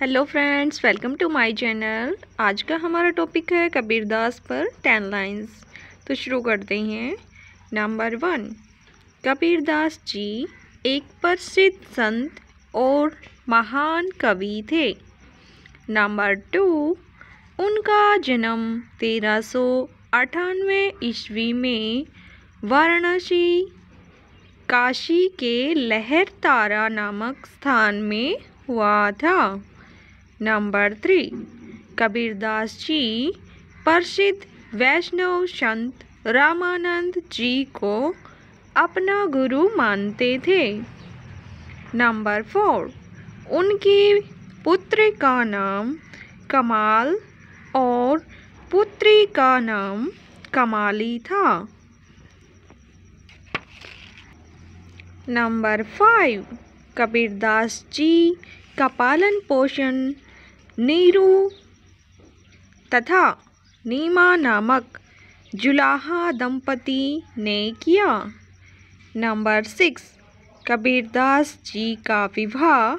hello friends welcome to my channel आज का हमारा टॉपिक है कबीरदास पर टेन लाइंस तो शुरू करते हैं नंबर वन कबीरदास जी एक प्रसिद्ध संत और महान कवि थे नंबर टू उनका जन्म तेरह सौ अठानवे ईस्वी में वाराणसी काशी के लहर तारा नामक स्थान में हुआ था नंबर थ्री कबीरदास जी प्रसिद्ध वैष्णव संत रामानंद जी को अपना गुरु मानते थे नंबर फोर उनकी पुत्र का नाम कमाल और पुत्री का नाम कमाली था नंबर फाइव कबीरदास जी का पालन पोषण नीरू तथा नीमा नामक जुलाहा दंपति ने किया नंबर सिक्स कबीरदास जी का विवाह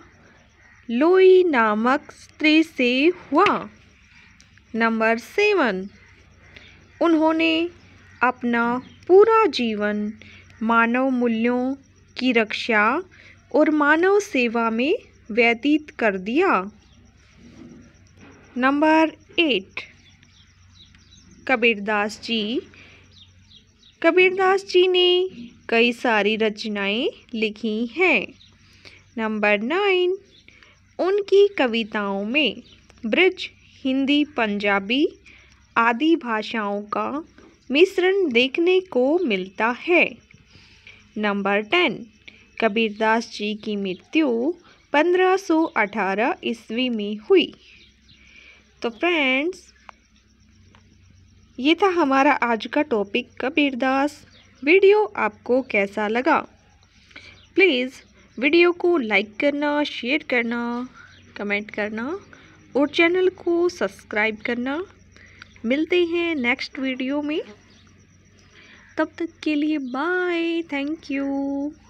लोई नामक स्त्री से हुआ नंबर सेवन उन्होंने अपना पूरा जीवन मानव मूल्यों की रक्षा और मानव सेवा में व्यतीत कर दिया नंबर एट कबीरदास जी कबीरदास जी ने कई सारी रचनाएं लिखी हैं नंबर नाइन उनकी कविताओं में ब्रज हिंदी पंजाबी आदि भाषाओं का मिश्रण देखने को मिलता है नंबर टेन कबीरदास जी की मृत्यु 1518 ईस्वी में हुई तो फ्रेंड्स ये था हमारा आज का टॉपिक कबीरदास वीडियो आपको कैसा लगा प्लीज़ वीडियो को लाइक करना शेयर करना कमेंट करना और चैनल को सब्सक्राइब करना मिलते हैं नेक्स्ट वीडियो में तब तक के लिए बाय थैंक यू